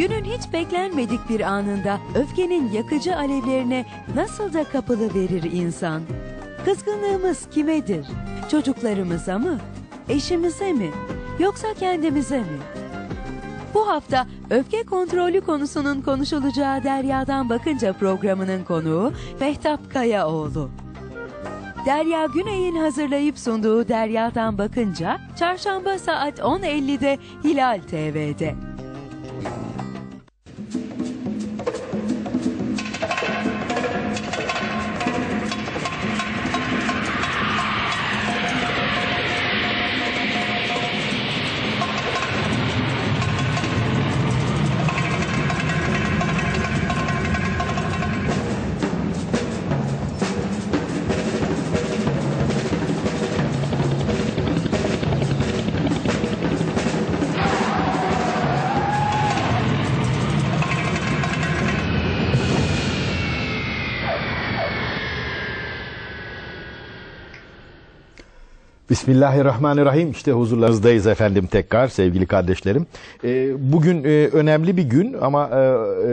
Günün hiç beklenmedik bir anında öfkenin yakıcı alevlerine nasıl da kapılı verir insan. Kızgınlığımız kimedir? Çocuklarımıza mı? Eşimize mi? Yoksa kendimize mi? Bu hafta öfke kontrolü konusunun konuşulacağı Derya'dan Bakınca programının konuğu Mehtap Kayaoğlu. Derya Güney'in hazırlayıp sunduğu Derya'dan Bakınca çarşamba saat 10.50'de Hilal TV'de. Bismillahirrahmanirrahim. İşte huzurlarınızdayız efendim tekrar sevgili kardeşlerim. Ee, bugün e, önemli bir gün ama e, e,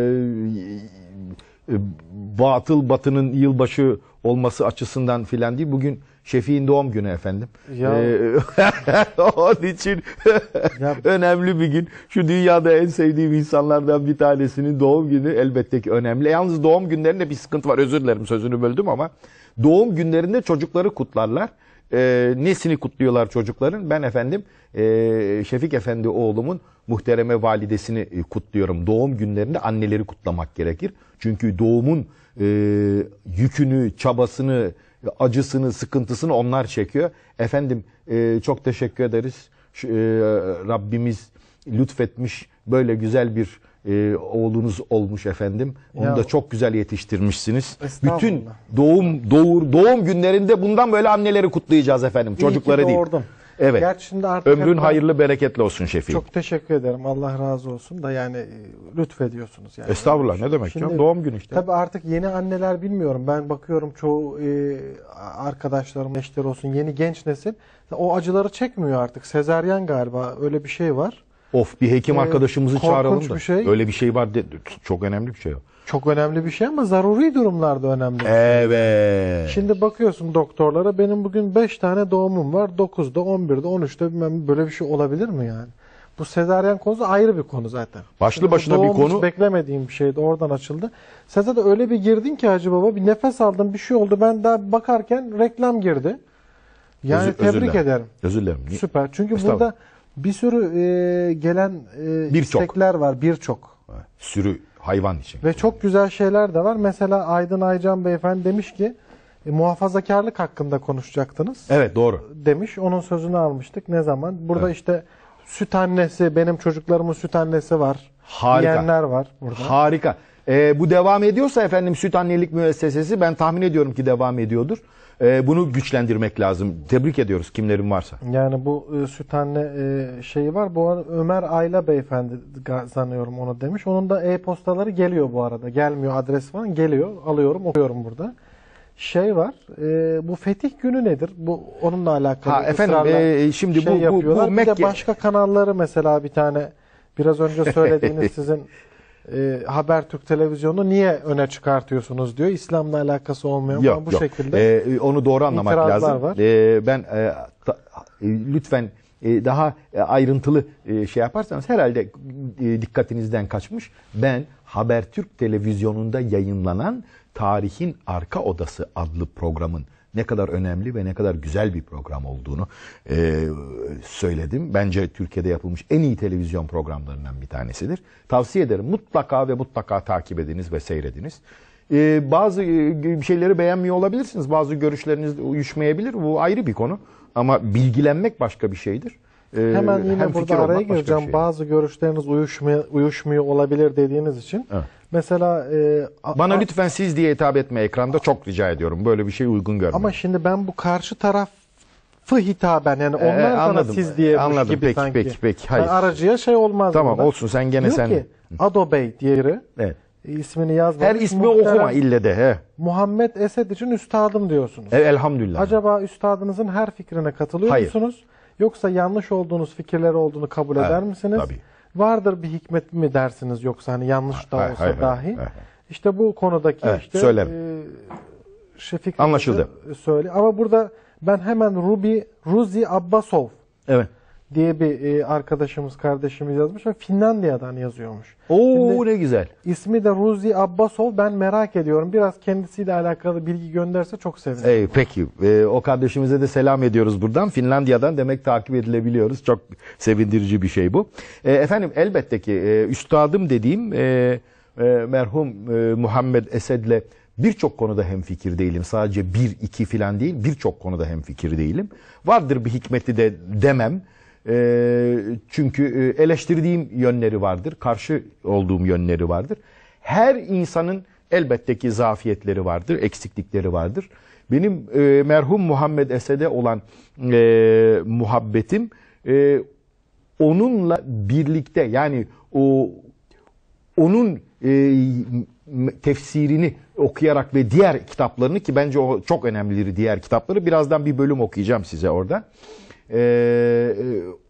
e, batıl batının yılbaşı olması açısından filan değil. Bugün Şefi'in doğum günü efendim. Ya. Ee, onun için ya. önemli bir gün. Şu dünyada en sevdiğim insanlardan bir tanesinin doğum günü elbette ki önemli. Yalnız doğum günlerinde bir sıkıntı var. Özür dilerim sözünü böldüm ama doğum günlerinde çocukları kutlarlar e, nesini kutluyorlar çocukların? Ben efendim e, Şefik Efendi oğlumun muhtereme validesini e, kutluyorum. Doğum günlerinde anneleri kutlamak gerekir. Çünkü doğumun e, yükünü, çabasını, acısını, sıkıntısını onlar çekiyor. Efendim e, çok teşekkür ederiz. Şu, e, Rabbimiz lütfetmiş böyle güzel bir e, oğlunuz olmuş efendim. Onu ya. da çok güzel yetiştirmişsiniz. Bütün doğum doğur doğum günlerinde bundan böyle anneleri kutlayacağız efendim. İyi Çocukları ki doğurdum. değil. Evet. Gerçi şimdi artık Ömrün hep, hayırlı bereketli olsun Şefik. Çok teşekkür ederim. Allah razı olsun da yani e, lütfediyorsunuz. Yani. Estağfurullah ne demek şimdi, canım doğum günü işte. Tabii artık yeni anneler bilmiyorum. Ben bakıyorum çoğu e, arkadaşlarım eşler olsun yeni genç nesil o acıları çekmiyor artık. Sezeryan galiba öyle bir şey var. Of bir hekim arkadaşımızı çağıralım da. bir şey. Öyle bir şey var. De, çok önemli bir şey o. Çok önemli bir şey ama zaruri durumlarda önemli. Şey. Evet. Şimdi bakıyorsun doktorlara benim bugün 5 tane doğumum var. 9'da, 11'de, 13'te bilmem böyle bir şey olabilir mi yani? Bu sezaryen konusu ayrı bir konu zaten. Başlı Şimdi başına bir konu. beklemediğim bir şeydi oradan açıldı. Sese de öyle bir girdin ki Hacı Baba bir nefes aldım bir şey oldu. Ben daha bakarken reklam girdi. Yani özür, tebrik özür ederim. Özür dilerim. Süper. Çünkü burada bir sürü e, gelen e, bir istekler çok. var birçok. Sürü hayvan için. Ve çok güzel şeyler de var. Mesela Aydın Aycan Beyefendi demiş ki e, muhafazakarlık hakkında konuşacaktınız. Evet doğru. Demiş onun sözünü almıştık ne zaman. Burada evet. işte süt annesi benim çocuklarımın süt annesi var. Harika. Diyenler var burada. Harika. E, bu devam ediyorsa efendim süt annelik müessesesi ben tahmin ediyorum ki devam ediyordur. Ee, bunu güçlendirmek lazım. Tebrik ediyoruz kimlerin varsa. Yani bu e, Süten'le e, şeyi var. Bu arada Ömer Ayla beyefendi sanıyorum onu demiş. Onun da e-postaları geliyor bu arada. Gelmiyor adres falan geliyor. Alıyorum okuyorum burada şey var. E, bu fetih günü nedir? Bu onunla alakalı. Ha efendim e, şimdi şey bu bu, bu Mekke... Bir de başka kanalları mesela bir tane biraz önce söylediğiniz sizin e, Türk televizyonu niye öne çıkartıyorsunuz diyor. İslam'la alakası olmayan yok, bu yok. şekilde ee, Onu doğru anlamak lazım. Var. Ee, ben e, ta, e, lütfen e, daha e, ayrıntılı e, şey yaparsanız herhalde e, dikkatinizden kaçmış. Ben Haber Türk televizyonunda yayınlanan Tarihin Arka Odası adlı programın ne kadar önemli ve ne kadar güzel bir program olduğunu e, söyledim. Bence Türkiye'de yapılmış en iyi televizyon programlarından bir tanesidir. Tavsiye ederim mutlaka ve mutlaka takip ediniz ve seyrediniz. E, bazı e, şeyleri beğenmiyor olabilirsiniz. Bazı görüşleriniz uyuşmayabilir. Bu ayrı bir konu. Ama bilgilenmek başka bir şeydir. Ee, Hemen yine hem burada araya gireceğim. Şey. Bazı görüşleriniz uyuşmuyor, uyuşmuyor olabilir dediğiniz için. Evet. Mesela e, bana a, lütfen siz diye hitap etme ekranda çok rica ediyorum. Böyle bir şey uygun görmüyorum. Ama şimdi ben bu karşı taraf fı hitaben yani ee, onlar ee, anladım. siz diye anladım. gibi peki, sanki. Peki peki hayır. Yani aracıya şey olmaz. Tamam burada. olsun sen gene Diyor sen. Diyor ki Adobe diye biri. Evet. İsmini yazma. Her ismi okuma ille de. He. Muhammed Esed için üstadım diyorsunuz. E, elhamdülillah. Acaba üstadınızın her fikrine katılıyor hayır. musunuz? Hayır. Yoksa yanlış olduğunuz fikirler olduğunu kabul ha, eder misiniz? Tabii. Vardır bir hikmet mi dersiniz yoksa hani yanlış da olsa hay, dahi. Hay, hay. İşte bu konudaki evet, işte söyle. E, Şefik anlaşıldı. Söyle ama burada ben hemen Ruby, Ruzi Abbasov. Evet diye bir e, arkadaşımız, kardeşimiz yazmış ve Finlandiya'dan yazıyormuş. Oo Şimdi, ne güzel. İsmi de Ruzi Abbasov. Ben merak ediyorum. Biraz kendisiyle alakalı bilgi gönderse çok sevinirim. Ee, peki. Ee, o kardeşimize de selam ediyoruz buradan. Finlandiya'dan demek takip edilebiliyoruz. Çok sevindirici bir şey bu. Ee, efendim elbette ki e, üstadım dediğim e, e, merhum e, Muhammed Esed'le birçok konuda hem fikir değilim. Sadece bir, iki filan değil, birçok konuda hem fikir değilim. Vardır bir hikmeti de demem. Ee, çünkü e, eleştirdiğim yönleri vardır, karşı olduğum yönleri vardır. Her insanın elbette ki zafiyetleri vardır, eksiklikleri vardır. Benim e, merhum Muhammed Esed'e olan e, muhabbetim e, onunla birlikte yani o onun e, tefsirini okuyarak ve diğer kitaplarını ki bence o çok önemlidir diğer kitapları birazdan bir bölüm okuyacağım size orada. Ee, e,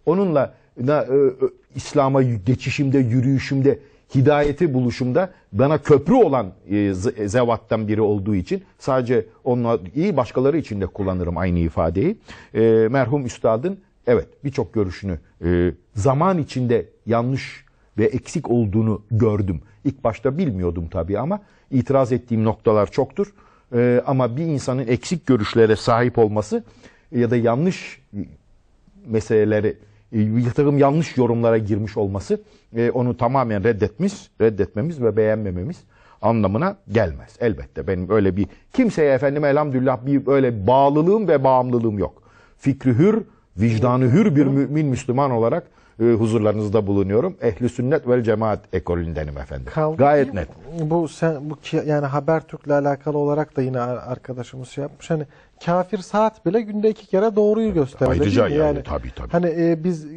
onunla na, e, e İslam'a geçişimde, yürüyüşümde, hidayeti buluşumda bana köprü olan e, e zevattan biri olduğu için sadece onunla iyi başkaları için de kullanırım aynı ifadeyi. E, merhum üstadın evet birçok görüşünü e, zaman içinde yanlış ve eksik olduğunu gördüm. İlk başta bilmiyordum tabii ama itiraz ettiğim noktalar çoktur. E, ama bir insanın eksik görüşlere sahip olması ya da yanlış meseleleri bir e, yanlış yorumlara girmiş olması e, onu tamamen reddetmiş, reddetmemiz ve beğenmememiz anlamına gelmez. Elbette benim öyle bir kimseye efendim elhamdülillah bir öyle bağlılığım ve bağımlılığım yok. Fikri hür, vicdanı hür bir mümin Müslüman olarak e, huzurlarınızda bulunuyorum. Ehli sünnet ve cemaat ekolündenim efendim. Kaldı Gayet net. Bu sen bu yani Habertürk'le alakalı olarak da yine arkadaşımız şey yapmış. Hani kafir saat bile günde iki kere doğruyu gösterir. Ayrıca yani, yani tabii tabii. Hani e, biz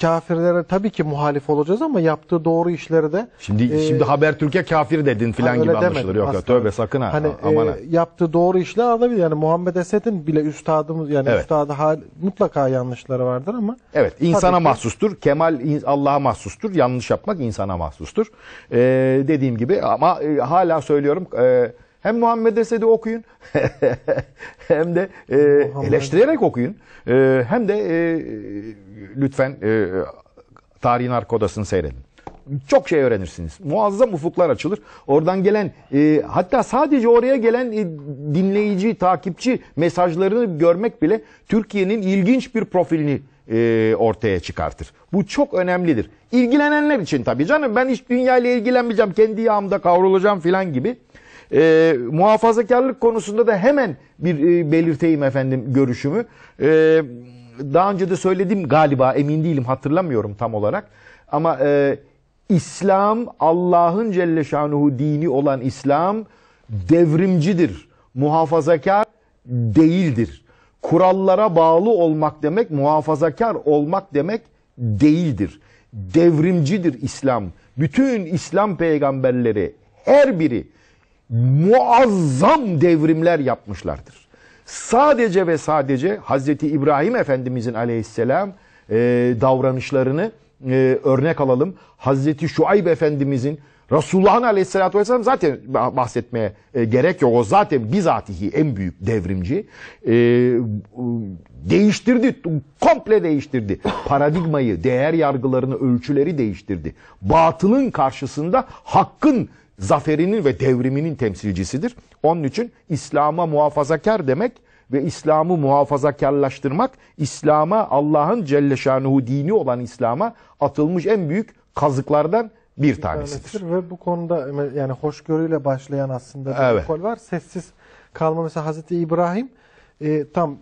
kafirlere tabii ki muhalif olacağız ama yaptığı doğru işleri de Şimdi e, şimdi Türkiye kafir dedin filan hani gibi anlaşılır. Demedim, yok yok tövbe sakın ha. Hani aman e, yaptığı doğru işler alabilir. Yani Muhammed Esed'in bile üstadımız yani evet. üstadı hal, mutlaka yanlışları vardır ama Evet insana ki, mahsustur. Kemal Allah'a mahsustur. Yanlış yapmak insana mahsustur. Ee, dediğim gibi ama e, hala söylüyorum e, hem Muhammed Esed'i okuyun hem de e, eleştirerek okuyun. E, hem de e, lütfen e, Tarihin Arka Odası'nı seyredin. Çok şey öğrenirsiniz. Muazzam ufuklar açılır. Oradan gelen e, hatta sadece oraya gelen e, dinleyici, takipçi mesajlarını görmek bile Türkiye'nin ilginç bir profilini e, ortaya çıkartır. Bu çok önemlidir. İlgilenenler için tabii canım ben hiç dünyayla ilgilenmeyeceğim, kendi yağımda kavrulacağım filan gibi. E, muhafazakarlık konusunda da hemen bir e, belirteyim efendim görüşümü. E, daha önce de söyledim galiba emin değilim hatırlamıyorum tam olarak. Ama e, İslam Allah'ın Celle Şanuhu dini olan İslam devrimcidir. Muhafazakar değildir. Kurallara bağlı olmak demek muhafazakar olmak demek değildir. Devrimcidir İslam. Bütün İslam peygamberleri her biri muazzam devrimler yapmışlardır. Sadece ve sadece Hazreti İbrahim Efendimizin aleyhisselam e, davranışlarını e, örnek alalım. Hazreti Şuayb Efendimizin Resulullah'ın aleyhissalatü vesselam zaten bahsetmeye e, gerek yok. O zaten bizatihi en büyük devrimci. E, değiştirdi, komple değiştirdi. Paradigmayı, değer yargılarını, ölçüleri değiştirdi. Batılın karşısında hakkın zaferinin ve devriminin temsilcisidir. Onun için İslam'a muhafazakar demek ve İslam'ı muhafazakarlaştırmak, İslam'a Allah'ın Celle Şanuhu dini olan İslam'a atılmış en büyük kazıklardan bir, tanesidir. tanesidir. Ve bu konuda yani hoşgörüyle başlayan aslında bir evet. kol var. Sessiz kalma mesela Hazreti İbrahim e, tam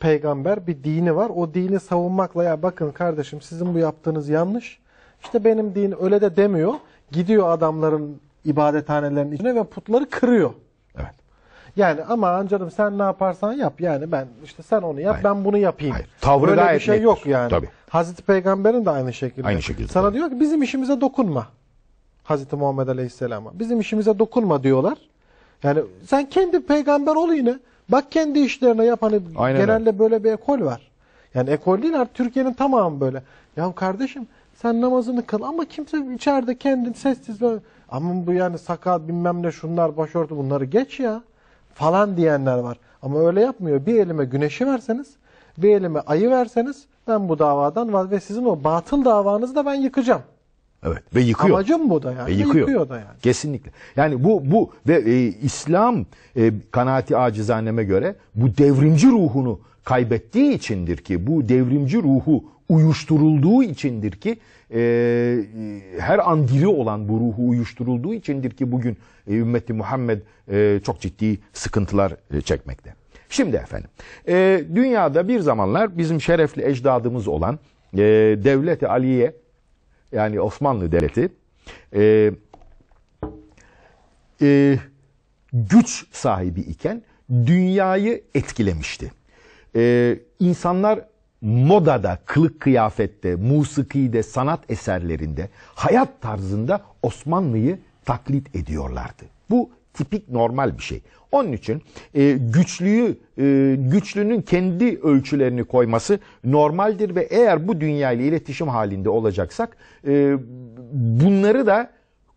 peygamber bir dini var. O dini savunmakla ya bakın kardeşim sizin bu yaptığınız yanlış. İşte benim din öyle de demiyor. Gidiyor adamların ibadethanelerin içine ve putları kırıyor. Evet. Yani ama canım sen ne yaparsan yap. Yani ben işte sen onu yap Hayır. ben bunu yapayım. Hayır. Tavrı Böyle bir şey etmektir. yok yani. Tabii. Hazreti Peygamber'in de aynı şekilde. Aynı şekilde. Sana tabii. diyor ki bizim işimize dokunma. Hazreti Muhammed Aleyhisselam'a. Bizim işimize dokunma diyorlar. Yani sen kendi peygamber ol yine. Bak kendi işlerine yap. Hani Aynen genelde öyle. böyle bir ekol var. Yani ekol değil artık Türkiye'nin tamamı böyle. Ya kardeşim sen namazını kıl ama kimse içeride kendin sessiz böyle ama bu yani sakal bilmem ne şunlar başörtü bunları geç ya falan diyenler var. Ama öyle yapmıyor. Bir elime güneşi verseniz bir elime ayı verseniz ben bu davadan ve sizin o batıl davanızı da ben yıkacağım. Evet ve yıkıyor. Amacım bu da yani. Ve yıkıyor. yıkıyor da yani. Kesinlikle. Yani bu bu ve e, İslam e, kanaati acizaneme göre bu devrimci ruhunu kaybettiği içindir ki bu devrimci ruhu uyuşturulduğu içindir ki e, her an diri olan bu ruhu uyuşturulduğu içindir ki bugün e, ümmeti Muhammed e, çok ciddi sıkıntılar e, çekmekte. Şimdi efendim e, dünyada bir zamanlar bizim şerefli ecdadımız olan e, Devlet-i Aliye yani Osmanlı Devleti e, e, güç sahibi iken dünyayı etkilemişti. E, insanlar modada, kılık kıyafette, musikide, sanat eserlerinde, hayat tarzında Osmanlı'yı taklit ediyorlardı. Bu tipik normal bir şey. Onun için e, güçlüyü, e, güçlünün kendi ölçülerini koyması normaldir ve eğer bu dünya ile iletişim halinde olacaksak e, bunları da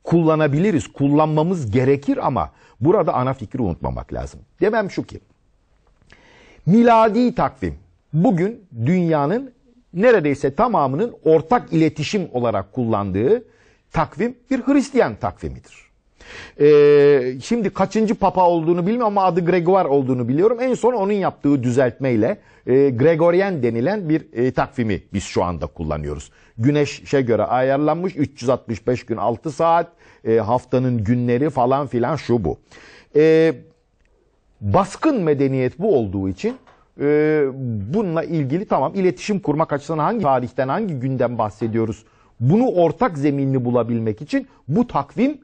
kullanabiliriz, kullanmamız gerekir ama burada ana fikri unutmamak lazım. Demem şu ki, miladi takvim bugün dünyanın neredeyse tamamının ortak iletişim olarak kullandığı takvim bir Hristiyan takvimidir. Ee, şimdi kaçıncı papa olduğunu bilmiyorum ama adı Gregor olduğunu biliyorum. En son onun yaptığı düzeltmeyle e, Gregorian denilen bir e, takvimi biz şu anda kullanıyoruz. Güneşe göre ayarlanmış 365 gün 6 saat e, haftanın günleri falan filan şu bu. E, baskın medeniyet bu olduğu için e, bununla ilgili tamam iletişim kurmak açısından hangi tarihten hangi günden bahsediyoruz? Bunu ortak zeminini bulabilmek için bu takvim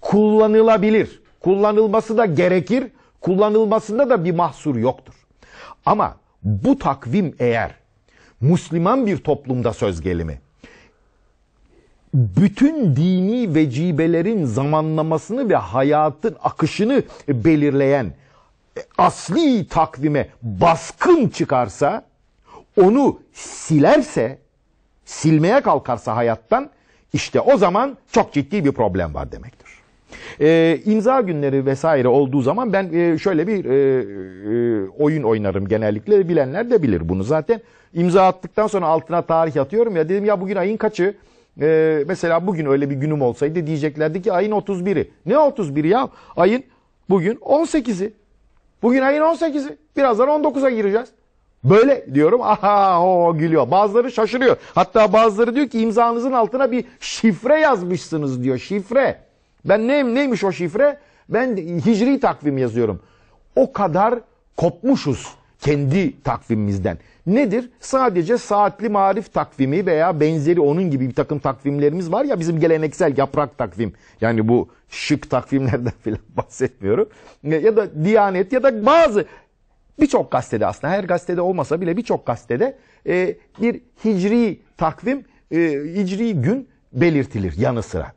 kullanılabilir. Kullanılması da gerekir. Kullanılmasında da bir mahsur yoktur. Ama bu takvim eğer Müslüman bir toplumda söz gelimi bütün dini vecibelerin zamanlamasını ve hayatın akışını belirleyen asli takvime baskın çıkarsa, onu silerse, silmeye kalkarsa hayattan, işte o zaman çok ciddi bir problem var demektir. E, imza günleri vesaire olduğu zaman ben e, şöyle bir e, e, oyun oynarım genellikle. Bilenler de bilir bunu zaten. İmza attıktan sonra altına tarih atıyorum ya dedim ya bugün ayın kaçı? E, mesela bugün öyle bir günüm olsaydı diyeceklerdi ki ayın 31'i. Ne 31'i ya? Ayın bugün 18'i. Bugün ayın 18'i. Birazdan 19'a gireceğiz. Böyle diyorum. Aha o gülüyor. Bazıları şaşırıyor. Hatta bazıları diyor ki imzanızın altına bir şifre yazmışsınız diyor. Şifre. Ben neyim, neymiş o şifre? Ben hicri takvim yazıyorum. O kadar kopmuşuz kendi takvimimizden. Nedir? Sadece saatli marif takvimi veya benzeri onun gibi bir takım takvimlerimiz var ya bizim geleneksel yaprak takvim. Yani bu şık takvimlerden falan bahsetmiyorum. Ya da Diyanet ya da bazı birçok gazetede aslında her gazetede olmasa bile birçok gazetede e, bir hicri takvim, e, hicri gün belirtilir yanı sıra.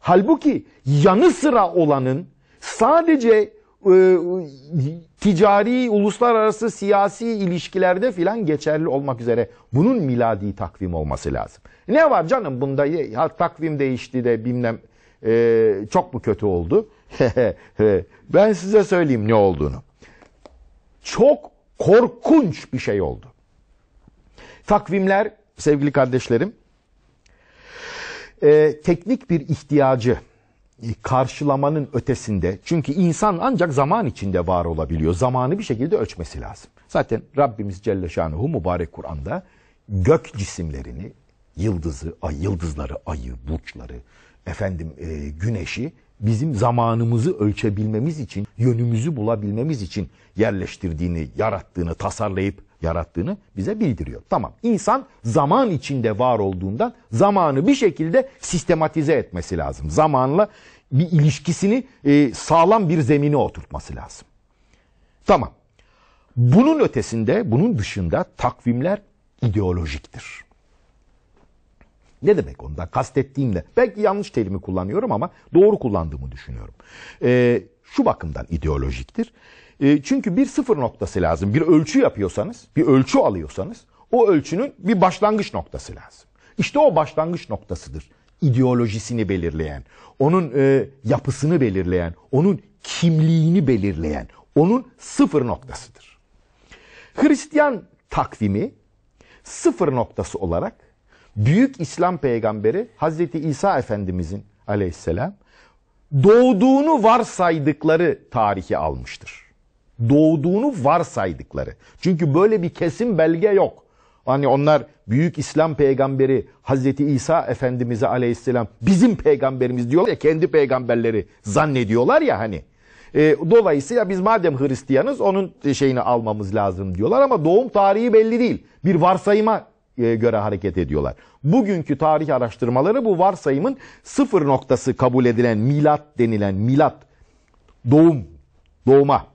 Halbuki yanı sıra olanın sadece e, ticari, uluslararası, siyasi ilişkilerde filan geçerli olmak üzere bunun miladi takvim olması lazım. Ne var canım bunda ya, takvim değişti de bilmem e, çok mu kötü oldu? ben size söyleyeyim ne olduğunu. Çok korkunç bir şey oldu. Takvimler sevgili kardeşlerim e, teknik bir ihtiyacı e, karşılamanın ötesinde çünkü insan ancak zaman içinde var olabiliyor. Zamanı bir şekilde ölçmesi lazım. Zaten Rabbimiz Celle Şanuhu mübarek Kur'an'da gök cisimlerini, yıldızı, ay, yıldızları, ayı, burçları, efendim e, güneşi bizim zamanımızı ölçebilmemiz için, yönümüzü bulabilmemiz için yerleştirdiğini, yarattığını, tasarlayıp yarattığını bize bildiriyor. Tamam insan zaman içinde var olduğundan zamanı bir şekilde sistematize etmesi lazım. Zamanla bir ilişkisini e, sağlam bir zemine oturtması lazım. Tamam. Bunun ötesinde, bunun dışında takvimler ideolojiktir. Ne demek onda? kastettiğimde? Belki yanlış terimi kullanıyorum ama doğru kullandığımı düşünüyorum. E, şu bakımdan ideolojiktir. Ee, çünkü bir sıfır noktası lazım. Bir ölçü yapıyorsanız, bir ölçü alıyorsanız o ölçünün bir başlangıç noktası lazım. İşte o başlangıç noktasıdır. İdeolojisini belirleyen, onun e, yapısını belirleyen, onun kimliğini belirleyen, onun sıfır noktasıdır. Hristiyan takvimi sıfır noktası olarak büyük İslam peygamberi Hazreti İsa Efendimizin aleyhisselam doğduğunu varsaydıkları tarihi almıştır doğduğunu varsaydıkları. Çünkü böyle bir kesin belge yok. Hani onlar büyük İslam peygamberi Hazreti İsa Efendimiz'e aleyhisselam bizim peygamberimiz diyorlar ya kendi peygamberleri zannediyorlar ya hani. E, dolayısıyla biz madem Hristiyanız onun şeyini almamız lazım diyorlar ama doğum tarihi belli değil. Bir varsayıma e, göre hareket ediyorlar. Bugünkü tarih araştırmaları bu varsayımın sıfır noktası kabul edilen milat denilen milat doğum doğuma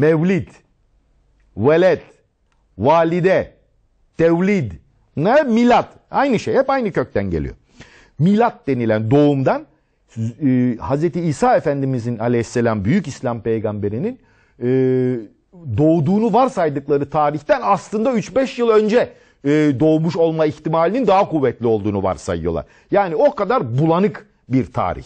mevlid, veled, valide, tevlid, ne milat. Aynı şey. Hep aynı kökten geliyor. Milat denilen doğumdan e, Hz. İsa Efendimizin aleyhisselam büyük İslam peygamberinin e, doğduğunu varsaydıkları tarihten aslında 3-5 yıl önce e, doğmuş olma ihtimalinin daha kuvvetli olduğunu varsayıyorlar. Yani o kadar bulanık bir tarih.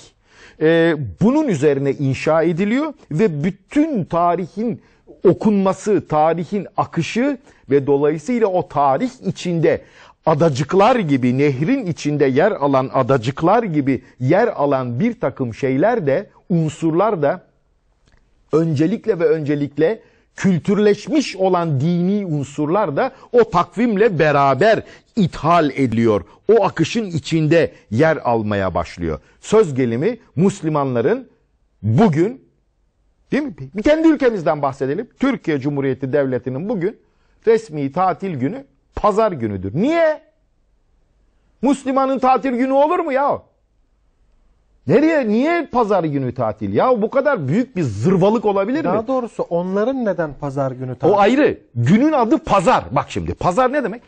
Ee, bunun üzerine inşa ediliyor ve bütün tarihin okunması, tarihin akışı ve dolayısıyla o tarih içinde adacıklar gibi, nehrin içinde yer alan adacıklar gibi yer alan bir takım şeyler de, unsurlar da öncelikle ve öncelikle kültürleşmiş olan dini unsurlar da o takvimle beraber ithal ediliyor. O akışın içinde yer almaya başlıyor. Söz gelimi Müslümanların bugün değil mi? Bir kendi ülkemizden bahsedelim. Türkiye Cumhuriyeti Devleti'nin bugün resmi tatil günü pazar günüdür. Niye? Müslümanın tatil günü olur mu ya? Nereye niye pazar günü tatil? Ya bu kadar büyük bir zırvalık olabilir Daha mi? Daha doğrusu onların neden pazar günü tatil? O ayrı. Günün adı pazar. Bak şimdi pazar ne demek?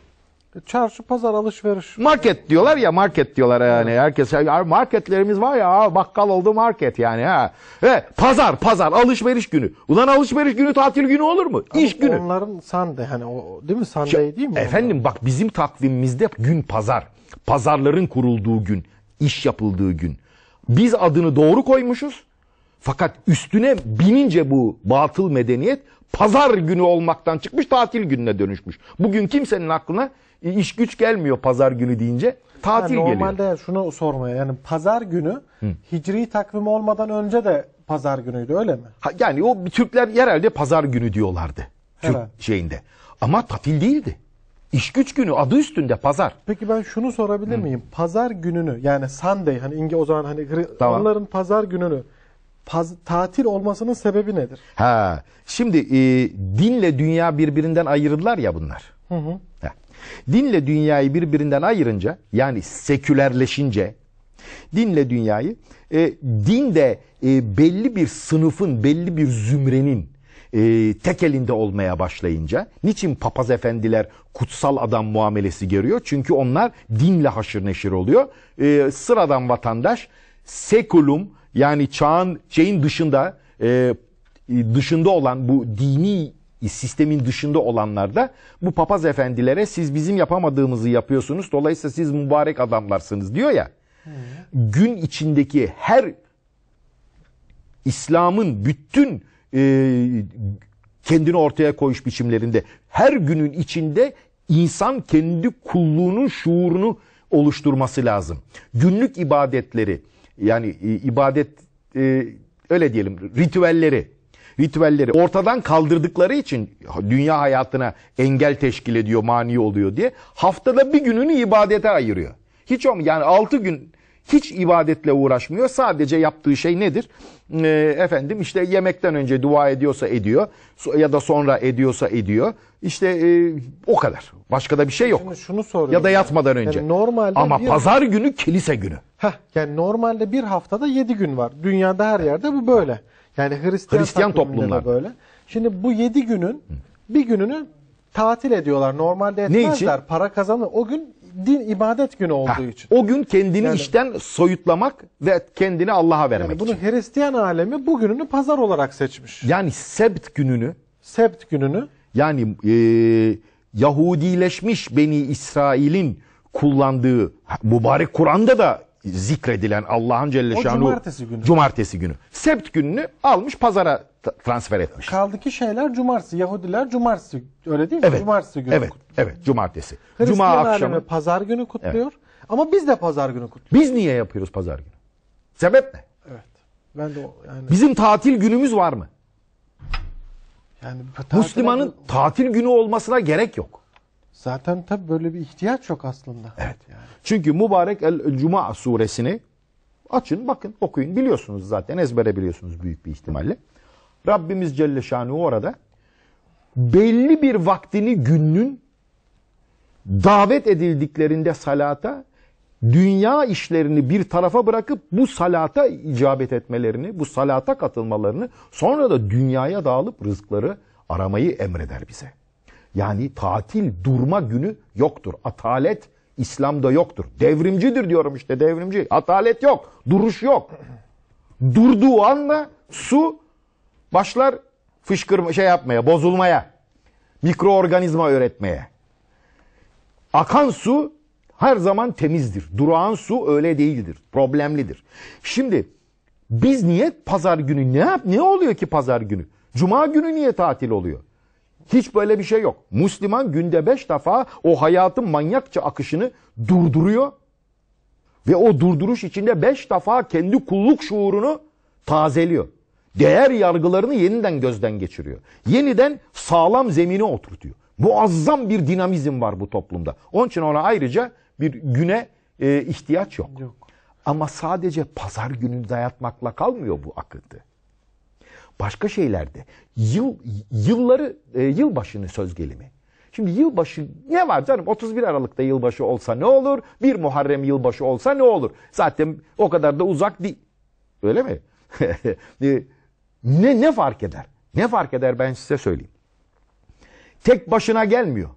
E, çarşı, pazar, alışveriş. Market diyorlar ya market diyorlar yani. Herkes marketlerimiz var ya bakkal oldu market yani. ha. Ve pazar, pazar, alışveriş günü. Ulan alışveriş günü tatil günü olur mu? Ama İş günü. Onların sande hani o değil mi? sande değil mi? Efendim onlar? bak bizim takvimimizde gün pazar. Pazarların kurulduğu gün, iş yapıldığı gün. Biz adını doğru koymuşuz. Fakat üstüne binince bu batıl medeniyet pazar günü olmaktan çıkmış tatil gününe dönüşmüş. Bugün kimsenin aklına iş güç gelmiyor pazar günü deyince tatil yani normalde geliyor. Normalde şunu sormaya yani pazar günü Hı. hicri takvim olmadan önce de pazar günüydü öyle mi? Ha, yani o Türkler yerelde pazar günü diyorlardı. Türk evet. şeyinde. Ama tatil değildi. İş güç günü adı üstünde pazar. Peki ben şunu sorabilir Hı. miyim? Pazar gününü yani Sunday hani İngiliz o zaman hani tamam. onların pazar gününü paz, tatil olmasının sebebi nedir? Ha. Şimdi e, dinle dünya birbirinden ayırdılar ya bunlar. Hı hı. Ha. Dinle dünyayı birbirinden ayırınca yani sekülerleşince dinle dünyayı e, din de e, belli bir sınıfın belli bir zümrenin e, tek elinde olmaya başlayınca niçin papaz efendiler kutsal adam muamelesi görüyor? Çünkü onlar dinle haşır neşir oluyor. E, sıradan vatandaş sekulum yani çağın şeyin dışında e, dışında olan bu dini sistemin dışında olanlar da bu papaz efendilere siz bizim yapamadığımızı yapıyorsunuz dolayısıyla siz mübarek adamlarsınız diyor ya. Hmm. Gün içindeki her İslam'ın bütün e, kendini ortaya koyuş biçimlerinde. Her günün içinde insan kendi kulluğunun şuurunu oluşturması lazım. Günlük ibadetleri yani e, ibadet e, öyle diyelim ritüelleri ritüelleri ortadan kaldırdıkları için dünya hayatına engel teşkil ediyor, mani oluyor diye haftada bir gününü ibadete ayırıyor. Hiç olmuyor. Yani altı gün hiç ibadetle uğraşmıyor. Sadece yaptığı şey nedir? E, efendim işte yemekten önce dua ediyorsa ediyor ya da sonra ediyorsa ediyor. İşte e, o kadar. Başka da bir şey yok. Şimdi şunu soruyorum. Ya da yatmadan önce. Yani normalde Ama bir... pazar günü kilise günü. Heh, yani normalde bir haftada yedi gün var. Dünyada her yerde bu böyle. Yani Hristiyan, Hristiyan toplumlar böyle. Şimdi bu yedi günün bir gününü tatil ediyorlar. Normalde etmezler. Para kazanır. O gün din ibadet günü olduğu ha, için. O gün kendini yani, işten soyutlamak ve kendini Allah'a vermek yani bunu için. Bunu Hristiyan alemi bugününü pazar olarak seçmiş. Yani sebt gününü. Sebt gününü. Yani e, Yahudileşmiş Beni İsrail'in kullandığı mübarek Kur'an'da da zikredilen Allah'ın Celle Şanuhu. cumartesi günü. Cumartesi günü. Sebt gününü almış pazara transfer etmiş. Kaldı ki şeyler cumartesi. Yahudiler cumartesi öyle değil mi? Evet. Cumartesi günü evet. kutluyor. Evet cumartesi. Cuma akşamı. pazar günü kutluyor. Evet. Ama biz de pazar günü kutluyoruz. Biz niye yapıyoruz pazar günü? Sebep ne? Evet. Ben de o, yani... Bizim tatil günümüz var mı? Yani tatil Müslümanın tatil günü olmasına gerek yok. Zaten tabi böyle bir ihtiyaç yok aslında. Evet. Yani. Çünkü mübarek El Cuma suresini açın bakın okuyun biliyorsunuz zaten ezbere biliyorsunuz büyük bir ihtimalle. Rabbimiz Celle Şanuhu orada belli bir vaktini günün davet edildiklerinde salata dünya işlerini bir tarafa bırakıp bu salata icabet etmelerini, bu salata katılmalarını sonra da dünyaya dağılıp rızıkları aramayı emreder bize. Yani tatil durma günü yoktur. Atalet İslam'da yoktur. Devrimcidir diyorum işte devrimci. Atalet yok, duruş yok. Durduğu anda su Başlar fışkırma şey yapmaya, bozulmaya, mikroorganizma öğretmeye. Akan su her zaman temizdir. Durağan su öyle değildir. Problemlidir. Şimdi biz niye pazar günü ne yap ne oluyor ki pazar günü? Cuma günü niye tatil oluyor? Hiç böyle bir şey yok. Müslüman günde beş defa o hayatın manyakça akışını durduruyor. Ve o durduruş içinde beş defa kendi kulluk şuurunu tazeliyor değer yargılarını yeniden gözden geçiriyor. Yeniden sağlam zemine oturtuyor. Muazzam bir dinamizm var bu toplumda. Onun için ona ayrıca bir güne e, ihtiyaç yok. yok. Ama sadece pazar gününü dayatmakla kalmıyor bu akıntı. Başka şeylerde yıl yılları e, yılbaşını söz gelimi. Şimdi yılbaşı ne var canım 31 Aralık'ta yılbaşı olsa ne olur? 1 Muharrem yılbaşı olsa ne olur? Zaten o kadar da uzak değil. Öyle mi? E, ne, ne fark eder? Ne fark eder ben size söyleyeyim. Tek başına gelmiyor.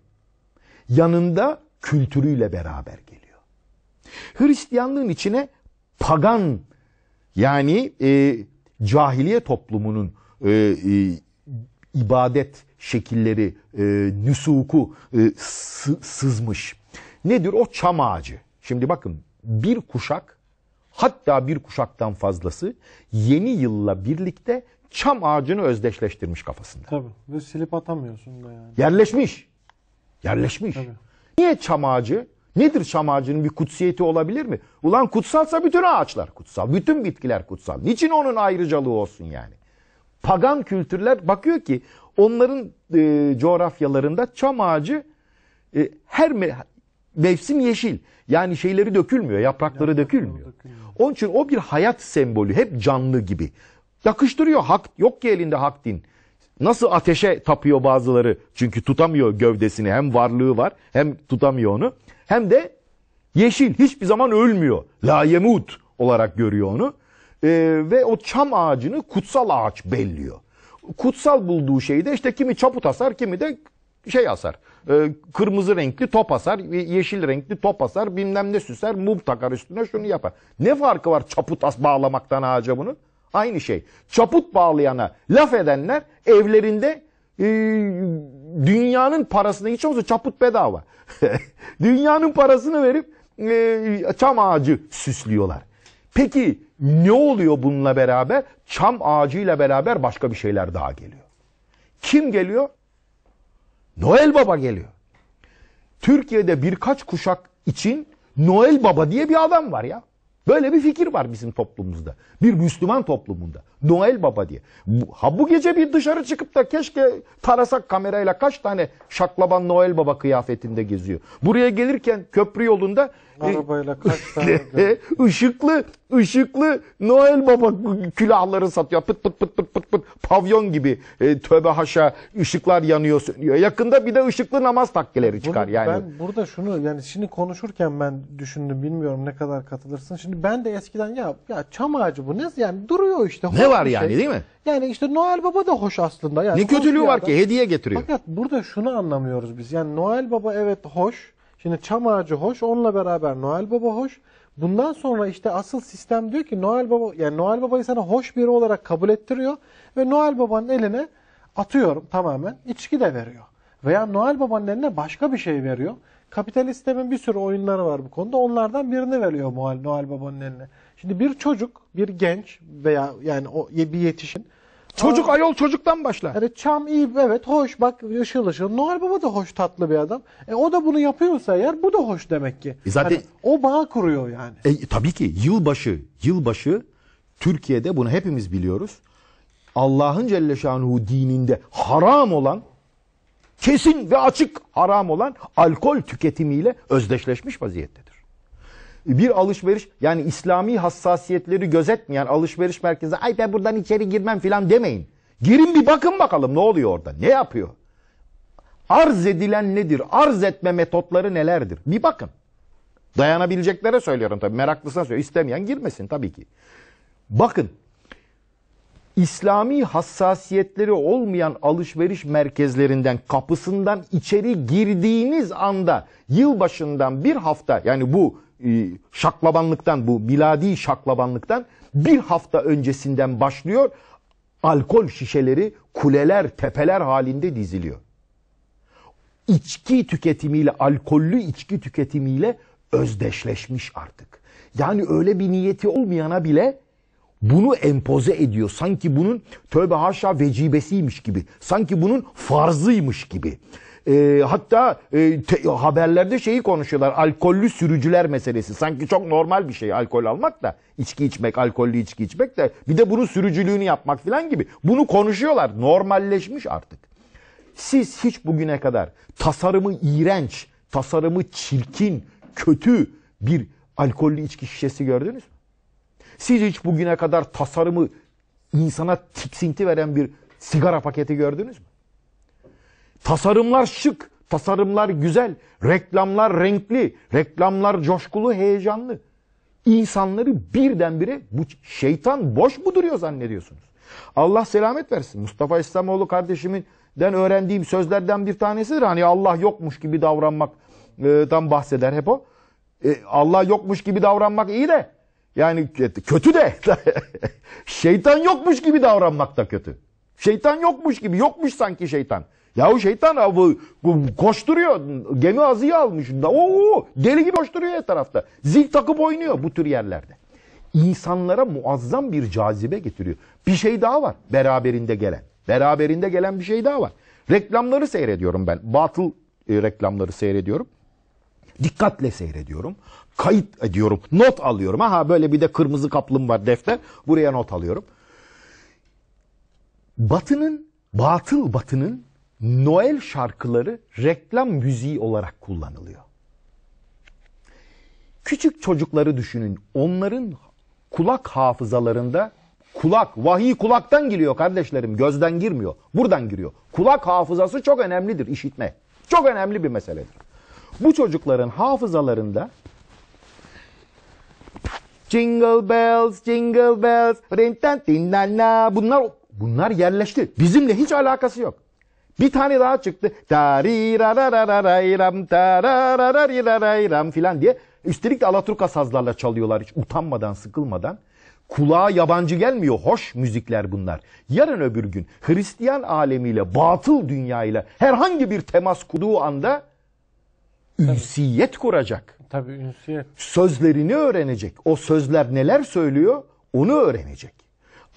Yanında kültürüyle beraber geliyor. Hristiyanlığın içine pagan yani e, cahiliye toplumunun e, e, ibadet şekilleri, e, nüsuku e, sı, sızmış. Nedir o çam ağacı? Şimdi bakın bir kuşak hatta bir kuşaktan fazlası yeni yılla birlikte çam ağacını özdeşleştirmiş kafasında. Tabii. Ve silip atamıyorsun da yani. Yerleşmiş. Yerleşmiş. Tabii. Niye çam ağacı? Nedir çam ağacının bir kutsiyeti olabilir mi? Ulan kutsalsa bütün ağaçlar kutsal. Bütün bitkiler kutsal. Niçin onun ayrıcalığı olsun yani? Pagan kültürler bakıyor ki onların e, coğrafyalarında çam ağacı e, her me mevsim yeşil. Yani şeyleri dökülmüyor, yaprakları, yaprakları dökülmüyor. dökülmüyor. Onun için o bir hayat sembolü, hep canlı gibi. Yakıştırıyor. Hak, yok ki elinde hak din. Nasıl ateşe tapıyor bazıları. Çünkü tutamıyor gövdesini. Hem varlığı var hem tutamıyor onu. Hem de yeşil hiçbir zaman ölmüyor. La yemut olarak görüyor onu. Ee, ve o çam ağacını kutsal ağaç belliyor. Kutsal bulduğu şeyde işte kimi çaput asar kimi de şey asar. E, kırmızı renkli top asar, yeşil renkli top asar, bilmem ne süser, mum takar üstüne şunu yapar. Ne farkı var çaput as bağlamaktan ağaca bunun? Aynı şey. Çaput bağlayana laf edenler evlerinde e, dünyanın parasını hiç olmazsa çaput bedava. dünyanın parasını verip e, çam ağacı süslüyorlar. Peki ne oluyor bununla beraber? Çam ağacıyla beraber başka bir şeyler daha geliyor. Kim geliyor? Noel Baba geliyor. Türkiye'de birkaç kuşak için Noel Baba diye bir adam var ya. Böyle bir fikir var bizim toplumumuzda. Bir Müslüman toplumunda. Noel Baba diye. Ha bu gece bir dışarı çıkıp da keşke tarasak kamerayla kaç tane şaklaban Noel Baba kıyafetinde geziyor. Buraya gelirken köprü yolunda arabayla kaç tane ışıklı, ışıklı Noel Baba külahları satıyor. Pıt pıt pıt pıt pıt pıt pavyon gibi e, tövbe haşa ışıklar yanıyor sönüyor. Yakında bir de ışıklı namaz takkileri çıkar Bunu, yani. Ben burada şunu yani şimdi konuşurken ben düşündüm bilmiyorum ne kadar katılırsın. Şimdi ben de eskiden ya ya çam ağacı bu ne yani duruyor işte. Ne var şey. yani değil mi? Yani işte Noel Baba da hoş aslında. Yani ne kötülüğü var ki hediye getiriyor. Fakat burada şunu anlamıyoruz biz. Yani Noel Baba evet hoş Şimdi çam ağacı hoş, onunla beraber Noel Baba hoş. Bundan sonra işte asıl sistem diyor ki Noel Baba yani Noel Baba'yı sana hoş biri olarak kabul ettiriyor ve Noel Baba'nın eline atıyorum tamamen içki de veriyor. Veya Noel Baba'nın eline başka bir şey veriyor. Kapitalist sistemin bir sürü oyunları var bu konuda. Onlardan birini veriyor Noel, Noel Baba'nın eline. Şimdi bir çocuk, bir genç veya yani o bir yetişkin Çocuk Aa, ayol çocuktan başla. Evet çam iyi evet hoş bak ışıl ışıl. Noel Baba da hoş tatlı bir adam. E, o da bunu yapıyorsa eğer bu da hoş demek ki. E zaten Hani o bağ kuruyor yani. E, tabii ki yılbaşı, yılbaşı Türkiye'de bunu hepimiz biliyoruz. Allah'ın Celle Şanuhu dininde haram olan, kesin ve açık haram olan alkol tüketimiyle özdeşleşmiş vaziyettedir bir alışveriş yani İslami hassasiyetleri gözetmeyen alışveriş merkezi ay ben buradan içeri girmem filan demeyin. Girin bir bakın bakalım ne oluyor orada ne yapıyor? Arz edilen nedir? Arz etme metotları nelerdir? Bir bakın. Dayanabileceklere söylüyorum tabii meraklısına söylüyorum. istemeyen girmesin tabii ki. Bakın İslami hassasiyetleri olmayan alışveriş merkezlerinden kapısından içeri girdiğiniz anda yılbaşından bir hafta yani bu e, şaklabanlıktan bu biladi şaklabanlıktan bir hafta öncesinden başlıyor. Alkol şişeleri kuleler, tepeler halinde diziliyor. İçki tüketimiyle, alkollü içki tüketimiyle özdeşleşmiş artık. Yani öyle bir niyeti olmayana bile bunu empoze ediyor. Sanki bunun tövbe haşa vecibesiymiş gibi. Sanki bunun farzıymış gibi. E, hatta e, te, haberlerde şeyi konuşuyorlar. Alkollü sürücüler meselesi. Sanki çok normal bir şey alkol almak da. içki içmek, alkollü içki içmek de. Bir de bunun sürücülüğünü yapmak falan gibi. Bunu konuşuyorlar. Normalleşmiş artık. Siz hiç bugüne kadar tasarımı iğrenç, tasarımı çirkin, kötü bir alkollü içki şişesi gördünüz mü? Siz hiç bugüne kadar tasarımı insana tiksinti veren bir sigara paketi gördünüz mü? Tasarımlar şık, tasarımlar güzel, reklamlar renkli, reklamlar coşkulu, heyecanlı. İnsanları birdenbire bu şeytan boş mu duruyor zannediyorsunuz? Allah selamet versin. Mustafa İslamoğlu kardeşimden öğrendiğim sözlerden bir tanesidir. Hani Allah yokmuş gibi davranmaktan bahseder hep o. E, Allah yokmuş gibi davranmak iyi de yani kötü de şeytan yokmuş gibi davranmak da kötü. Şeytan yokmuş gibi yokmuş sanki şeytan. Yahu şeytan avı koşturuyor. Gemi azıyı almış. Oo, deli gibi koşturuyor her tarafta. Zil takıp oynuyor bu tür yerlerde. İnsanlara muazzam bir cazibe getiriyor. Bir şey daha var beraberinde gelen. Beraberinde gelen bir şey daha var. Reklamları seyrediyorum ben. Batıl e, reklamları seyrediyorum. Dikkatle seyrediyorum. Kayıt ediyorum. Not alıyorum. Aha böyle bir de kırmızı kaplım var defter. Buraya not alıyorum. Batının, batıl batının Noel şarkıları reklam müziği olarak kullanılıyor. Küçük çocukları düşünün. Onların kulak hafızalarında kulak, vahiy kulaktan giriyor kardeşlerim. Gözden girmiyor. Buradan giriyor. Kulak hafızası çok önemlidir işitme. Çok önemli bir meseledir. Bu çocukların hafızalarında Jingle bells, jingle bells, rintan tindanna bunlar bunlar yerleşti. Bizimle hiç alakası yok. Bir tane daha çıktı. filan diye. Üstelik de Alaturka sazlarla çalıyorlar hiç utanmadan, sıkılmadan. Kulağa yabancı gelmiyor. Hoş müzikler bunlar. Yarın öbür gün Hristiyan alemiyle, batıl dünyayla herhangi bir temas kurduğu anda ünsiyet kuracak. Tabii ünsiyet. Sözlerini öğrenecek. O sözler neler söylüyor onu öğrenecek.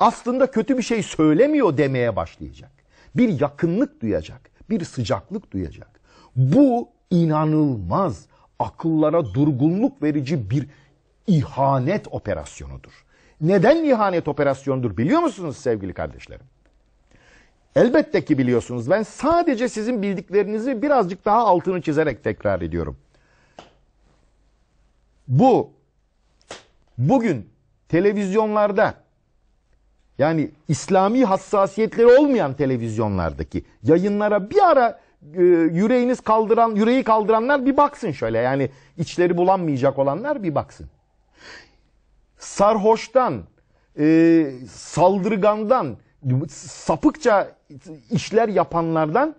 Aslında kötü bir şey söylemiyor demeye başlayacak bir yakınlık duyacak, bir sıcaklık duyacak. Bu inanılmaz, akıllara durgunluk verici bir ihanet operasyonudur. Neden ihanet operasyonudur biliyor musunuz sevgili kardeşlerim? Elbette ki biliyorsunuz. Ben sadece sizin bildiklerinizi birazcık daha altını çizerek tekrar ediyorum. Bu bugün televizyonlarda yani İslami hassasiyetleri olmayan televizyonlardaki yayınlara bir ara e, yüreğiniz kaldıran, yüreği kaldıranlar bir baksın şöyle. Yani içleri bulanmayacak olanlar bir baksın. Sarhoştan, e, saldırgandan, sapıkça işler yapanlardan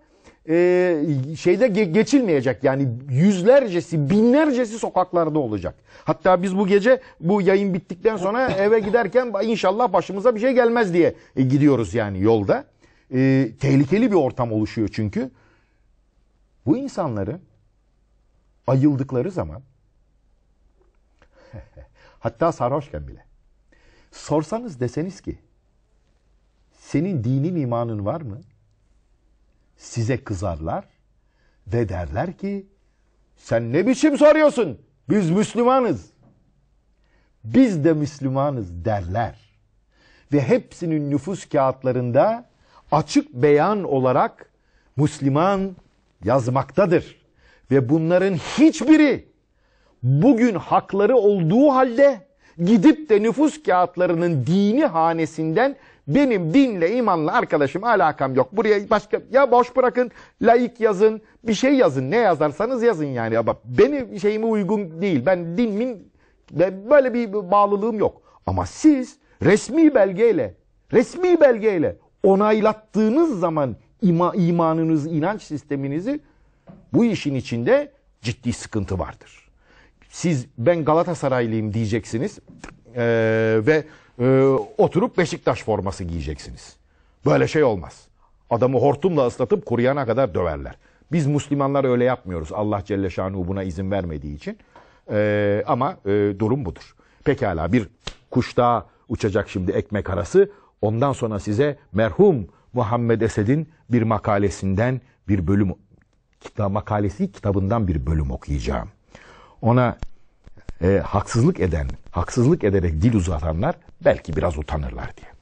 e, şeyde ge geçilmeyecek yani yüzlercesi binlercesi sokaklarda olacak. Hatta biz bu gece bu yayın bittikten sonra eve giderken inşallah başımıza bir şey gelmez diye e, gidiyoruz yani yolda. E, tehlikeli bir ortam oluşuyor çünkü. Bu insanları ayıldıkları zaman hatta sarhoşken bile sorsanız deseniz ki senin dinin imanın var mı? size kızarlar ve derler ki sen ne biçim soruyorsun? Biz Müslümanız. Biz de Müslümanız derler. Ve hepsinin nüfus kağıtlarında açık beyan olarak Müslüman yazmaktadır. Ve bunların hiçbiri bugün hakları olduğu halde gidip de nüfus kağıtlarının dini hanesinden benim dinle, imanla arkadaşım alakam yok. Buraya başka ya boş bırakın, laik yazın, bir şey yazın. Ne yazarsanız yazın yani. Ama benim şeyime uygun değil. Ben dinmin böyle bir bağlılığım yok. Ama siz resmi belgeyle, resmi belgeyle onaylattığınız zaman ima, imanınız, inanç sisteminizi bu işin içinde ciddi sıkıntı vardır. Siz ben Galatasaraylıyım diyeceksiniz ee, ve e, oturup Beşiktaş forması giyeceksiniz. Böyle şey olmaz. Adamı hortumla ıslatıp kuruyana kadar döverler. Biz Müslümanlar öyle yapmıyoruz. Allah Celle Şanuhu buna izin vermediği için. E, ama e, durum budur. Pekala bir kuş daha uçacak şimdi ekmek arası. Ondan sonra size merhum Muhammed Esed'in bir makalesinden bir bölüm, kitap, makalesi kitabından bir bölüm okuyacağım. Ona e, haksızlık eden, haksızlık ederek dil uzatanlar belki biraz utanırlar diye.